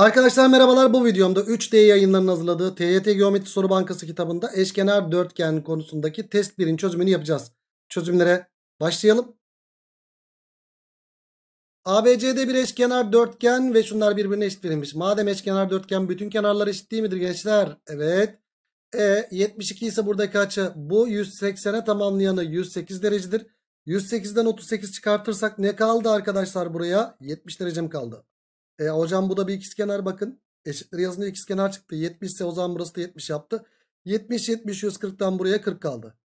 Arkadaşlar merhabalar bu videomda 3D yayınlarının hazırladığı TYT Geometri Soru Bankası kitabında eşkenar dörtgen konusundaki test 1'in çözümünü yapacağız. Çözümlere başlayalım. ABC'de bir eşkenar dörtgen ve şunlar birbirine eşit verilmiş. Madem eşkenar dörtgen bütün kenarlar eşit değil midir gençler? Evet. E 72 ise buradaki açı bu 180'e tamamlayanı 108 derecedir. 108'den 38 çıkartırsak ne kaldı arkadaşlar buraya? 70 derecem kaldı. E, hocam bu da bir ikizkenar bakın. Eşitleri yazınca ikizkenar çıktı. 70 ise o zaman burası da 70 yaptı. 70 70 140'tan buraya 40 kaldı.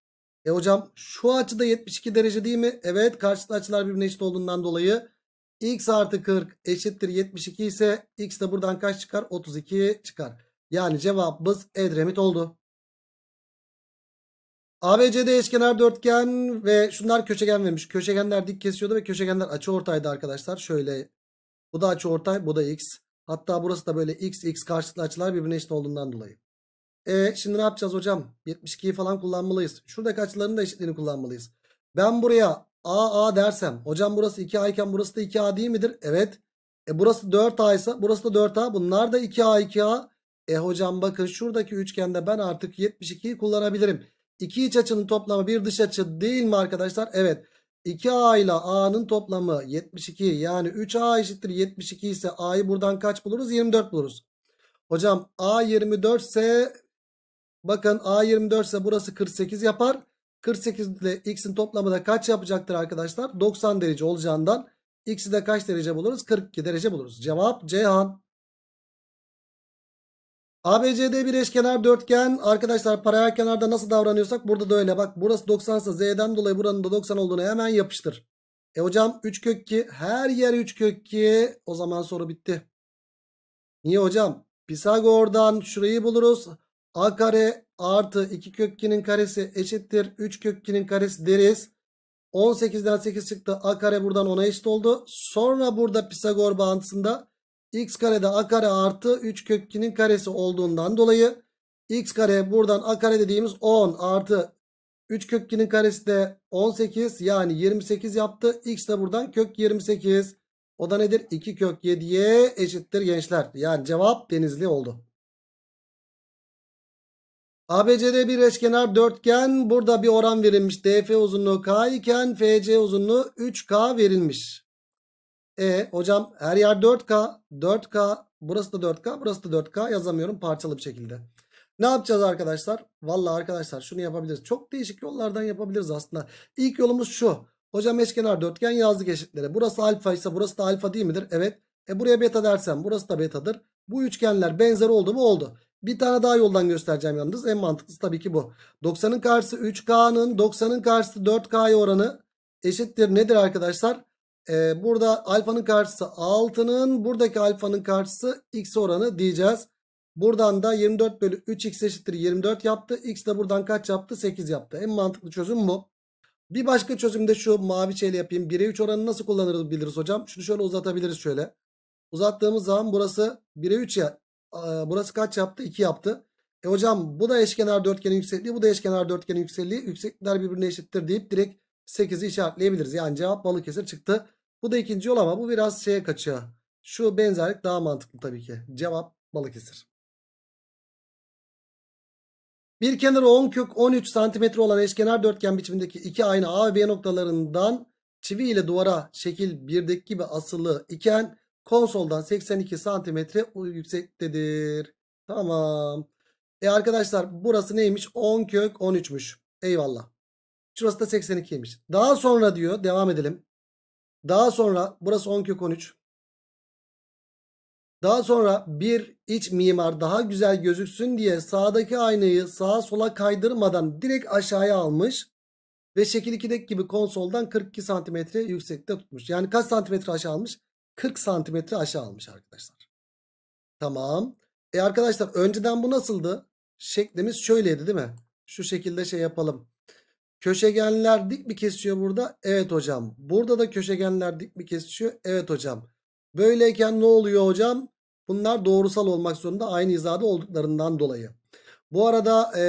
E hocam şu açıda 72 derece değil mi? Evet karşıtı açılar birbirine eşit olduğundan dolayı x artı 40 eşittir 72 ise x de buradan kaç çıkar? 32 çıkar. Yani cevabımız Edremit oldu. ABCD eşkenar dörtgen ve şunlar köşegen vermiş. Köşegenler dik kesiyordu ve köşegenler açı ortaydı arkadaşlar. Şöyle bu da açı ortay bu da x. Hatta burası da böyle x x karşılıklı açılar birbirine eşit olduğundan dolayı. E şimdi ne yapacağız hocam? 72'yi falan kullanmalıyız. Şuradaki açıların da eşitliğini kullanmalıyız. Ben buraya a a dersem hocam burası 2a iken burası da 2a değil midir? Evet. E burası 4a ise burası da 4a. Bunlar da 2a 2a. E hocam bakın şuradaki üçgende ben artık 72'yi kullanabilirim. İki iç açının toplamı bir dış açı değil mi arkadaşlar? Evet. 2A ile A'nın toplamı 72 yani 3A eşittir 72 ise A'yı buradan kaç buluruz? 24 buluruz. Hocam A 24 ise bakın A 24 ise burası 48 yapar. 48 ile X'in toplamı da kaç yapacaktır arkadaşlar? 90 derece olacağından X'i de kaç derece buluruz? 42 derece buluruz. Cevap Ceyhan. ABCD bir eşkenar dörtgen. Arkadaşlar paralel kenarda nasıl davranıyorsak burada da öyle. Bak burası 90 ise Z'den dolayı buranın da 90 olduğunu hemen yapıştır. E hocam 3 kök 2 her yer 3 kök 2 o zaman soru bitti. Niye hocam? Pisagor'dan şurayı buluruz. A kare artı 2 kök 2'nin karesi eşittir. 3 kök 2'nin karesi deriz. 18'den 8 çıktı. A kare buradan 10'a eşit oldu. Sonra burada Pisagor bağıntısında x karede a kare artı 3 kök 2'nin karesi olduğundan dolayı x kare buradan a kare dediğimiz 10 artı 3 kök 2'nin karesi de 18 yani 28 yaptı. X de buradan kök 28. O da nedir? 2 kök 7'ye eşittir gençler. Yani cevap denizli oldu. ABCD bir eşkenar dörtgen. Burada bir oran verilmiş. DF uzunluğu K iken FC uzunluğu 3K verilmiş. E hocam her yer 4K. 4K. Burası da 4K. Burası da 4K. Yazamıyorum parçalı bir şekilde. Ne yapacağız arkadaşlar? Valla arkadaşlar şunu yapabiliriz. Çok değişik yollardan yapabiliriz aslında. İlk yolumuz şu. Hocam eşkenar dörtgen yazdık eşitlere. Burası alfa ise burası da alfa değil midir? Evet. E buraya beta dersem burası da betadır. Bu üçgenler benzer oldu mu? Oldu. Bir tane daha yoldan göstereceğim yalnız. En mantıklısı tabii ki bu. 90'ın karşısı 3K'nın 90'ın karşısı 4K'ya oranı eşittir nedir arkadaşlar? e, burada alfanın karşısı 6'nın buradaki alfanın karşısı x oranı diyeceğiz. Buradan da 24 bölü 3x eşittir 24 yaptı. X de buradan kaç yaptı? 8 yaptı. En mantıklı çözüm bu. Bir başka çözüm de şu mavi şeyle yapayım. 1'e 3 oranı nasıl kullanırız biliriz hocam. Şunu şöyle uzatabiliriz şöyle. Uzattığımız zaman burası 1'e 3 ya. Burası kaç yaptı? 2 yaptı. E hocam bu da eşkenar dörtgenin yüksekliği. Bu da eşkenar dörtgenin yüksekliği. yüksekler birbirine eşittir deyip direkt 8'i işaretleyebiliriz. Yani cevap Balıkesir çıktı. Bu da ikinci yol ama bu biraz şeye kaçıyor. Şu benzerlik daha mantıklı tabii ki. Cevap Balıkesir. Bir kenarı 10 kök 13 cm olan eşkenar dörtgen biçimindeki iki aynı A ve B noktalarından çivi ile duvara şekil 1'deki gibi asılı iken konsoldan 82 cm yüksektedir. Tamam. E arkadaşlar burası neymiş? 10 kök 13'müş. Eyvallah. Şurası da 82'ymiş. Daha sonra diyor devam edelim. Daha sonra burası 10 kök 13. Daha sonra bir iç mimar daha güzel gözüksün diye sağdaki aynayı sağa sola kaydırmadan direkt aşağıya almış. Ve şekil 2'deki gibi konsoldan 42 santimetre yüksekte tutmuş. Yani kaç santimetre aşağı almış? 40 santimetre aşağı almış arkadaşlar. Tamam. E arkadaşlar önceden bu nasıldı? Şeklimiz şöyleydi değil mi? Şu şekilde şey yapalım. Köşegenler dik mi kesiyor burada? Evet hocam. Burada da köşegenler dik mi kesiyor? Evet hocam. Böyleyken ne oluyor hocam? Bunlar doğrusal olmak zorunda aynı hizada olduklarından dolayı. Bu arada e,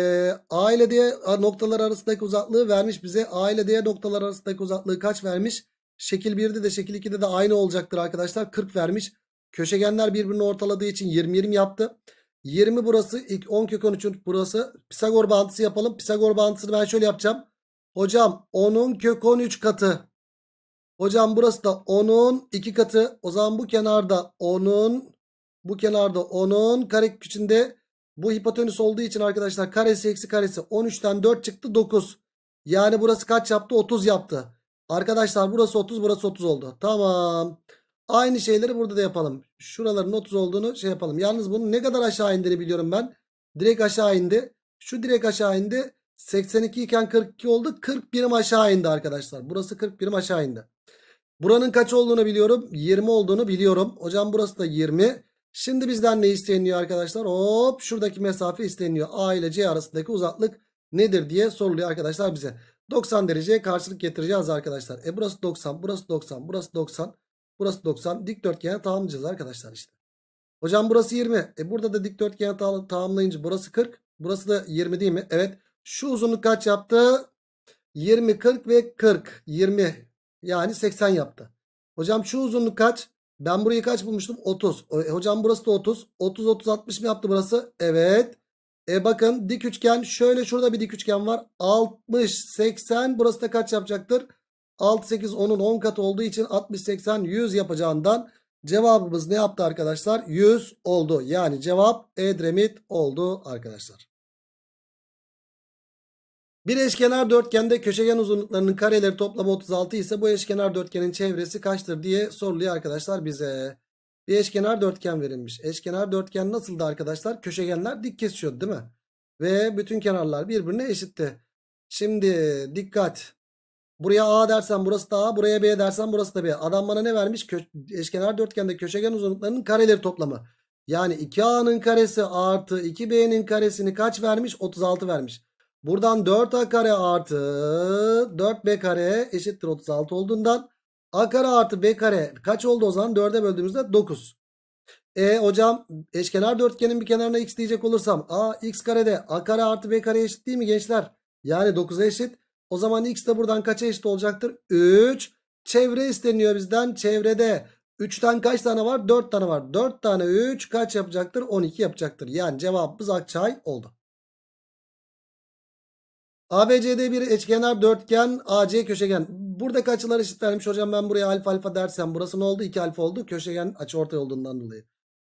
A ile D noktalar arasındaki uzaklığı vermiş bize. A ile D noktalar arasındaki uzaklığı kaç vermiş? Şekil 1'de de şekil 2'de de aynı olacaktır arkadaşlar. 40 vermiş. Köşegenler birbirini ortaladığı için 20-20 yaptı. 20 burası 10 kök 13 burası. Pisagor bağıntısı yapalım. Pisagor bağıntısını ben şöyle yapacağım. Hocam 10'un kök 13 katı. Hocam burası da 10'un 2 katı. O zaman bu kenarda 10'un bu kenarda 10'un kare içinde bu hipotenüs olduğu için arkadaşlar karesi eksi karesi 13'ten 4 çıktı 9. Yani burası kaç yaptı? 30 yaptı. Arkadaşlar burası 30 burası 30 oldu. Tamam. Aynı şeyleri burada da yapalım. Şuraların 30 olduğunu şey yapalım. Yalnız bunu ne kadar aşağı biliyorum ben? Direkt aşağı indi. Şu direkt aşağı indi. 82 iken 42 oldu. 40 birim aşağı indi arkadaşlar. Burası 40 birim aşağı indi. Buranın kaç olduğunu biliyorum. 20 olduğunu biliyorum. Hocam burası da 20. Şimdi bizden ne isteniyor arkadaşlar? Hop şuradaki mesafe isteniyor. A ile C arasındaki uzaklık nedir diye soruluyor arkadaşlar bize. 90 dereceye karşılık getireceğiz arkadaşlar. E burası 90, burası 90, burası 90, burası 90. Dikdörtgeni tamamlayacağız arkadaşlar işte. Hocam burası 20. E burada da dikdörtgeni tamamlayınca burası 40. Burası da 20 değil mi? Evet. Şu uzunluk kaç yaptı? 20, 40 ve 40. 20 yani 80 yaptı. Hocam şu uzunluk kaç? Ben burayı kaç bulmuştum? 30. E, hocam burası da 30. 30, 30, 60 mı yaptı burası? Evet. E bakın dik üçgen şöyle şurada bir dik üçgen var. 60, 80 burası da kaç yapacaktır? 6, 8, 10'un 10 katı olduğu için 60, 80, 100 yapacağından cevabımız ne yaptı arkadaşlar? 100 oldu. Yani cevap Edremit oldu arkadaşlar. Bir eşkenar dörtgende köşegen uzunluklarının kareleri toplamı 36 ise bu eşkenar dörtgenin çevresi kaçtır diye soruluyor arkadaşlar bize. Bir eşkenar dörtgen verilmiş. Eşkenar dörtgen nasıldı arkadaşlar? Köşegenler dik kesiyordu değil mi? Ve bütün kenarlar birbirine eşitti. Şimdi dikkat. Buraya A dersen burası da A. Buraya B dersen burası da B. Adam bana ne vermiş? Kö eşkenar dörtgende köşegen uzunluklarının kareleri toplamı. Yani 2A'nın karesi artı 2B'nin karesini kaç vermiş? 36 vermiş. Buradan 4a kare artı 4b kare eşittir 36 olduğundan a kare artı b kare kaç oldu o zaman 4'e böldüğümüzde 9. E hocam eşkenar dörtgenin bir kenarına x diyecek olursam a x karede a kare artı b kare eşit değil mi gençler? Yani 9'a eşit. O zaman x de buradan kaça eşit olacaktır? 3. Çevre isteniyor bizden. Çevrede 3'ten kaç tane var? 4 tane var. 4 tane 3 kaç yapacaktır? 12 yapacaktır. Yani cevabımız Akçay oldu. ABCD bir eşkenar dörtgen AC köşegen. Buradaki açılar eşitlenmiş. Hocam ben buraya alfa alfa dersem burası ne oldu? 2 alfa oldu. Köşegen açı ortay olduğundan dolayı.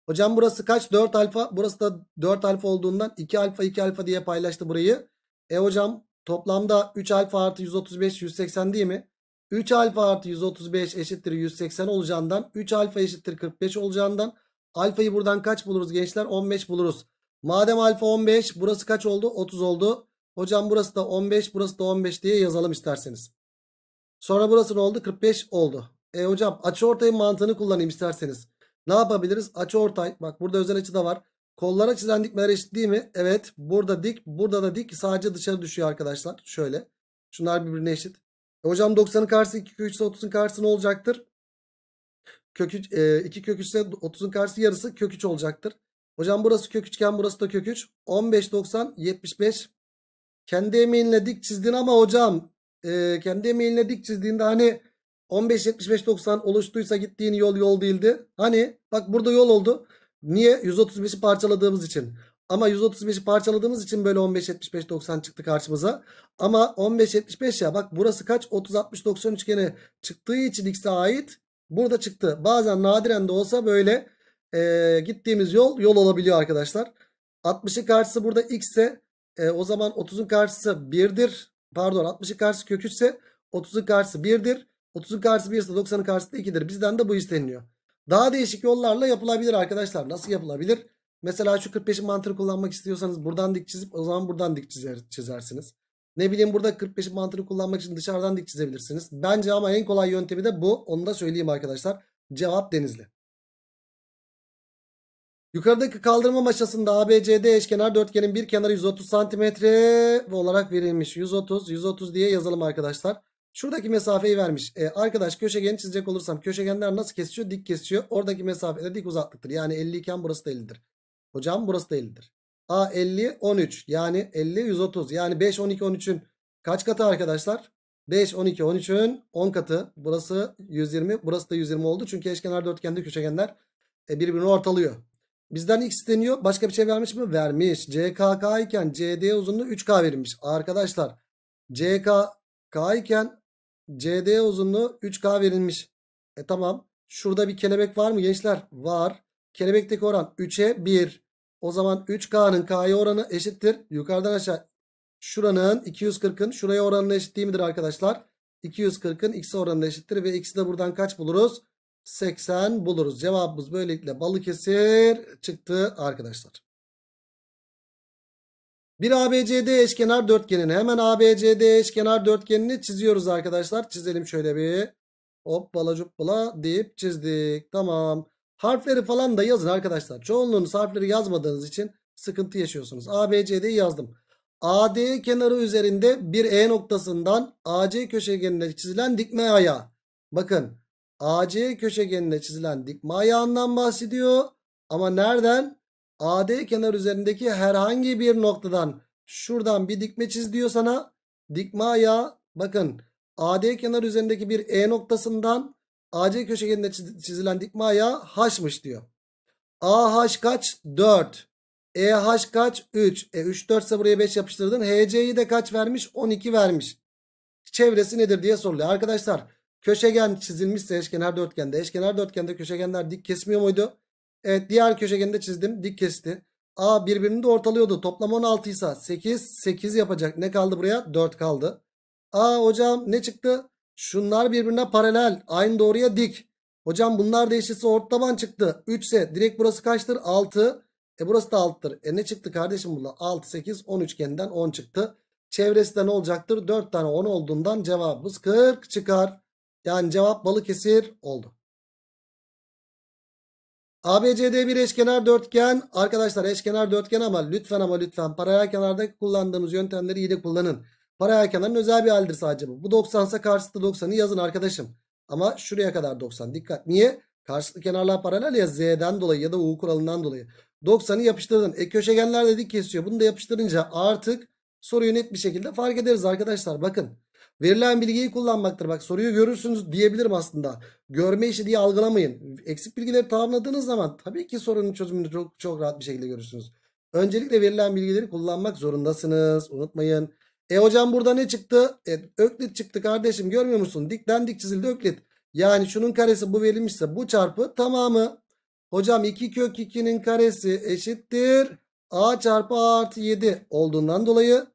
Hocam burası kaç? 4 alfa. Burası da 4 alfa olduğundan 2 alfa 2 alfa diye paylaştı burayı. E hocam toplamda 3 alfa artı 135 180 değil mi? 3 alfa artı 135 eşittir 180 olacağından 3 alfa eşittir 45 olacağından alfayı buradan kaç buluruz gençler? 15 buluruz. Madem alfa 15 burası kaç oldu? 30 oldu. Hocam burası da 15 burası da 15 diye yazalım isterseniz. Sonra burası ne oldu? 45 oldu. E hocam açı ortayın mantığını kullanayım isterseniz. Ne yapabiliriz? Açı ortay. Bak burada özel açı da var. Kollara çizilen dikmeler eşit değil mi? Evet. Burada dik. Burada da dik. Sadece dışarı düşüyor arkadaşlar. Şöyle. Şunlar birbirine eşit. E hocam 90'ın karşısı 2 kök 3 30'un karşısı ne olacaktır? Kök 3, e, 2 kök 3 30'un karşısı yarısı kök 3 olacaktır. Hocam burası kök üçgen burası da kök 3. 15 90 75 kendi emeğinle dik çizdin ama hocam e, kendi emeğinle dik çizdiğinde hani 15 75 90 oluştuysa gittiğin yol yol değildi. Hani bak burada yol oldu. Niye? 135'i parçaladığımız için. Ama 135'i parçaladığımız için böyle 15 75 90 çıktı karşımıza. Ama 15 75 ya bak burası kaç? 30 60 90 üçgeni çıktığı için x'e ait burada çıktı. Bazen nadiren de olsa böyle e, gittiğimiz yol yol olabiliyor arkadaşlar. 60'ın karşısı burada x ise e, o zaman 30'un karşısı 1'dir. Pardon 60'ın karşısı kök 3 ise 30'un karşısı 1'dir. 30'un karşısı 1 ise 90'ın karşısı 2'dir. Bizden de bu isteniliyor. Daha değişik yollarla yapılabilir arkadaşlar. Nasıl yapılabilir? Mesela şu 45'in mantığını kullanmak istiyorsanız buradan dik çizip o zaman buradan dik çizer, çizersiniz. Ne bileyim burada 45'in mantığını kullanmak için dışarıdan dik çizebilirsiniz. Bence ama en kolay yöntemi de bu. Onu da söyleyeyim arkadaşlar. Cevap denizli. Yukarıdaki kaldırma maşasında ABCD eşkenar dörtgenin bir kenarı 130 cm olarak verilmiş. 130, 130 diye yazalım arkadaşlar. Şuradaki mesafeyi vermiş. E, arkadaş köşegeni çizecek olursam köşegenler nasıl kesiyor? Dik kesiyor. Oradaki mesafe de dik uzaklıktır. Yani 50 iken burası da 50'dir. Hocam burası da 50'dir. A 50 13 yani 50 130 yani 5 12 13'ün kaç katı arkadaşlar? 5 12 13'ün 10 katı. Burası 120 burası da 120 oldu. Çünkü eşkenar dörtgende köşegenler e, birbirini ortalıyor. Bizden x isteniyor. Başka bir şey vermiş mi? Vermiş. CKK iken CD uzunluğu 3K verilmiş. Arkadaşlar CKK iken CD uzunluğu 3K verilmiş. E tamam. Şurada bir kelebek var mı gençler? Var. Kelebekteki oran 3'e 1. O zaman 3K'nın K'ya oranı eşittir. Yukarıdan aşağı şuranın 240'ın şuraya oranına eşit değil midir arkadaşlar? 240'ın X'e oranına eşittir ve X'i de buradan kaç buluruz? 80 buluruz. Cevabımız böylelikle Balıkesir çıktı arkadaşlar. Bir ABCD eşkenar dörtgenini hemen ABCD eşkenar dörtgenini çiziyoruz arkadaşlar. Çizelim şöyle bir. Hop balacuppala deyip çizdik. Tamam. Harfleri falan da yazın arkadaşlar. Çoğunluğunuz harfleri yazmadığınız için sıkıntı yaşıyorsunuz. ABCD'yi yazdım. AD kenarı üzerinde bir E noktasından AC köşegenine çizilen dikme ayağı. Bakın AC köşegenine çizilen dikme ayağından bahsediyor. Ama nereden? AD kenar üzerindeki herhangi bir noktadan şuradan bir dikme çiz diyor sana. Dikme ayağı bakın AD kenar üzerindeki bir E noktasından AC köşegenine çizilen dikme ayağı H'mış diyor. AH kaç? 4. EH kaç? 3. E 3 4 ise buraya 5 yapıştırdın. HC'yi de kaç vermiş? 12 vermiş. Çevresi nedir diye soruluyor. Arkadaşlar Köşegen çizilmişse eşkenar dörtgende. Eşkenar dörtgende köşegenler dik kesmiyor muydu? Evet diğer köşegende çizdim dik kesti. A birbirini de ortalıyordu. Toplam 16 ise 8 8 yapacak. Ne kaldı buraya? 4 kaldı. A hocam ne çıktı? Şunlar birbirine paralel. Aynı doğruya dik. Hocam bunlar da eşitse orta çıktı. 3 ise direkt burası kaçtır? 6. E burası da 6'tır. E ne çıktı kardeşim burada? 6, 8, 10 üçgeninden 10 çıktı. Çevresi de ne olacaktır? 4 tane 10 olduğundan cevabımız 40 çıkar. Yani cevap Balıkesir oldu. ABCD bir eşkenar dörtgen. Arkadaşlar eşkenar dörtgen ama lütfen ama lütfen paralel kenardaki kullandığımız yöntemleri iyi de kullanın. Paralel kenarın özel bir halidir sadece bu. Bu 90 ise karşıtı 90'ı yazın arkadaşım. Ama şuraya kadar 90 dikkat. Niye? Karşılıklı kenarlar paralel ya Z'den dolayı ya da U kuralından dolayı. 90'ı yapıştırdın. E köşegenler de kesiyor. Bunu da yapıştırınca artık soruyu net bir şekilde fark ederiz arkadaşlar. Bakın Verilen bilgiyi kullanmaktır. Bak soruyu görürsünüz diyebilirim aslında. Görme işi diye algılamayın. Eksik bilgileri tamamladığınız zaman tabii ki sorunun çözümünü çok, çok rahat bir şekilde görürsünüz. Öncelikle verilen bilgileri kullanmak zorundasınız. Unutmayın. E hocam burada ne çıktı? E, öklit çıktı kardeşim görmüyor musun? Dikten dik çizildi öklit. Yani şunun karesi bu verilmişse bu çarpı tamamı. Hocam 2 kök 2'nin karesi eşittir. A çarpı A artı 7 olduğundan dolayı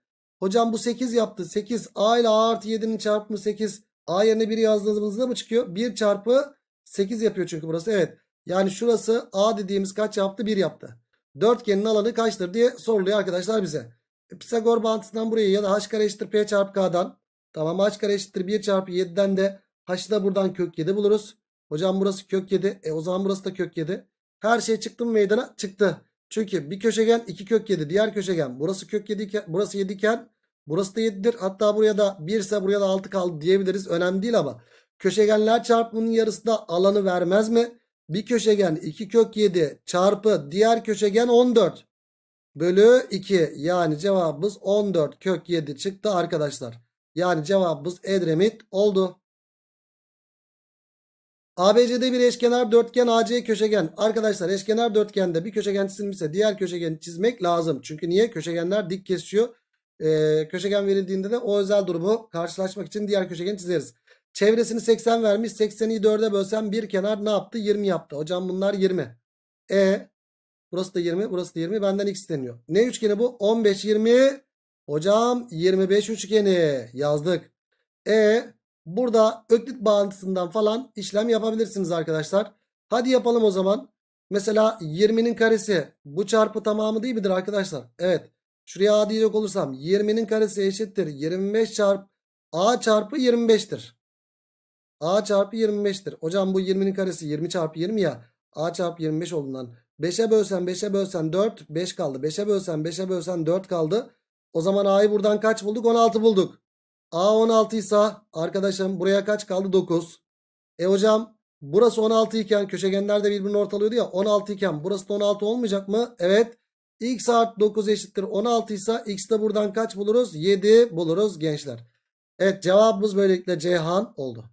Hocam bu 8 yaptı. 8 A ile A artı 7'nin çarpımı 8. A yerine 1 yazdığımızda mı çıkıyor? 1 çarpı 8 yapıyor çünkü burası. Evet. Yani şurası A dediğimiz kaç yaptı? 1 yaptı. Dörtgenin alanı kaçtır diye soruluyor arkadaşlar bize. E, Pisagor bağıntısından buraya ya da h kare eşittir p çarpı k'dan. Tamam h kare eşittir 1 çarpı 7'den de h'ı da buradan kök 7 buluruz. Hocam burası kök 7. E o zaman burası da kök 7. Her şey çıktı mı meydana? Çıktı. Çünkü bir köşegen 2 kök 7. Diğer köşegen burası kök 7 iken burası 7 iken burası da 7'dir. Hatta buraya da 1 ise buraya da 6 kaldı diyebiliriz. Önemli değil ama. Köşegenler çarpımının yarısı da alanı vermez mi? Bir köşegen 2 kök 7 çarpı diğer köşegen 14 bölü 2. Yani cevabımız 14 kök 7 çıktı arkadaşlar. Yani cevabımız Edremit oldu. ABCD bir eşkenar dörtgen AC köşegen. Arkadaşlar eşkenar dörtgende bir köşegen çizilmişse diğer köşegeni çizmek lazım. Çünkü niye? Köşegenler dik kesiyor. Ee, köşegen verildiğinde de o özel durumu karşılaşmak için diğer köşegeni çizeriz. Çevresini 80 vermiş. 80'i 4'e bölsem bir kenar ne yaptı? 20 yaptı. Hocam bunlar 20. E burası da 20 burası da 20 benden x isteniyor. Ne üçgeni bu? 15 20 hocam 25 üçgeni yazdık. E Burada öklit bağıntısından falan işlem yapabilirsiniz arkadaşlar. Hadi yapalım o zaman. Mesela 20'nin karesi bu çarpı tamamı değil midir arkadaşlar? Evet. Şuraya a diyecek olursam 20'nin karesi eşittir. 25 çarpı a çarpı 25'tir. a çarpı 25'tir. Hocam bu 20'nin karesi 20 çarpı 20 ya. a çarpı 25 olduğundan 5'e bölsen 5'e bölsen 4 5 kaldı. 5'e bölsen 5'e bölsen 4 kaldı. O zaman a'yı buradan kaç bulduk? 16 bulduk. A 16 ise arkadaşım buraya kaç kaldı? 9. E hocam burası 16 iken köşegenler de birbirini ortalıyordu ya 16 iken burası da 16 olmayacak mı? Evet. X art 9 eşittir 16 ise x de buradan kaç buluruz? 7 buluruz gençler. Evet cevabımız böylelikle Ceyhan oldu.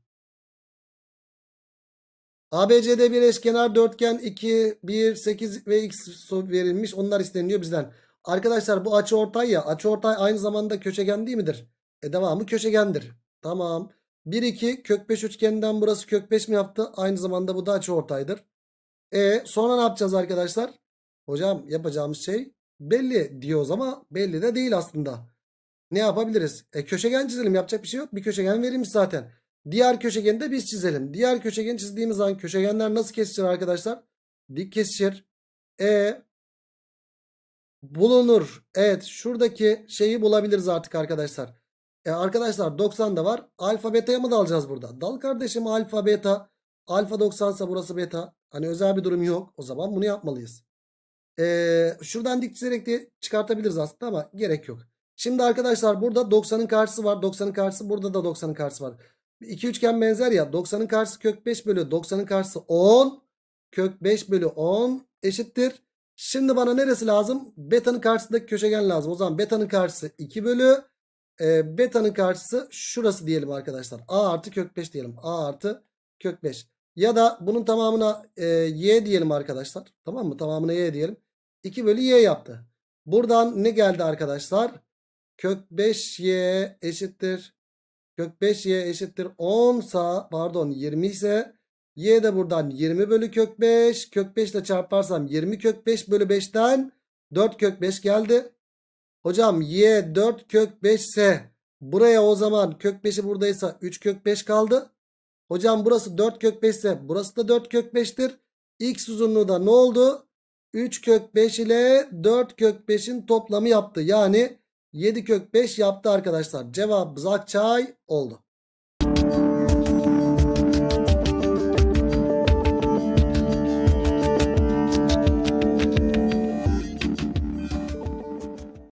ABCD bir eşkenar dörtgen 2, 1, 8 ve x verilmiş. Onlar isteniliyor bizden. Arkadaşlar bu açı ortay ya. Açı ortay aynı zamanda köşegen değil midir? E devamı köşegendir. Tamam. 1 2 kök 5 üçgeninden burası kök 5 mi yaptı? Aynı zamanda bu da açıortaydır. E sonra ne yapacağız arkadaşlar? Hocam yapacağımız şey belli diyoruz ama belli de değil aslında. Ne yapabiliriz? E köşegen çizelim yapacak bir şey yok. Bir köşegen verilmiş zaten. Diğer köşegeni de biz çizelim. Diğer köşegeni çizdiğimiz zaman köşegenler nasıl kesişir arkadaşlar? Dik kesişir. E bulunur. Evet şuradaki şeyi bulabiliriz artık arkadaşlar. E arkadaşlar 90 da var. Alfa beta'ya mı dalacağız burada? Dal kardeşim alfa beta. Alfa 90 ise burası beta. Hani özel bir durum yok. O zaman bunu yapmalıyız. E, şuradan dik çizerek de çıkartabiliriz aslında ama gerek yok. Şimdi arkadaşlar burada 90'ın karşısı var. 90'ın karşısı burada da 90'ın karşısı var. İki üçgen benzer ya. 90'ın karşısı kök 5 bölü 90'ın karşısı 10. Kök 5 bölü 10 eşittir. Şimdi bana neresi lazım? Beta'nın karşısındaki köşegen lazım. O zaman beta'nın karşısı 2 bölü e, beta'nın karşısı şurası diyelim arkadaşlar. A artı kök 5 diyelim. A artı kök 5. Ya da bunun tamamına e, y diyelim arkadaşlar. Tamam mı? Tamamına y diyelim. 2 bölü y yaptı. Buradan ne geldi arkadaşlar? Kök 5y eşittir. Kök 5y eşittir 10 sa pardon 20 ise y de buradan 20 bölü kök 5. Kök 5 ile çarparsam 20 kök 5 bölü 5'ten 4 kök 5 geldi. Hocam y 4 kök 5 ise buraya o zaman kök 5'i buradaysa 3 kök 5 kaldı. Hocam burası 4 kök 5 ise burası da 4 kök 5'tir. X uzunluğu da ne oldu? 3 kök 5 ile 4 kök 5'in toplamı yaptı. Yani 7 kök 5 yaptı arkadaşlar. cevap Akçay oldu.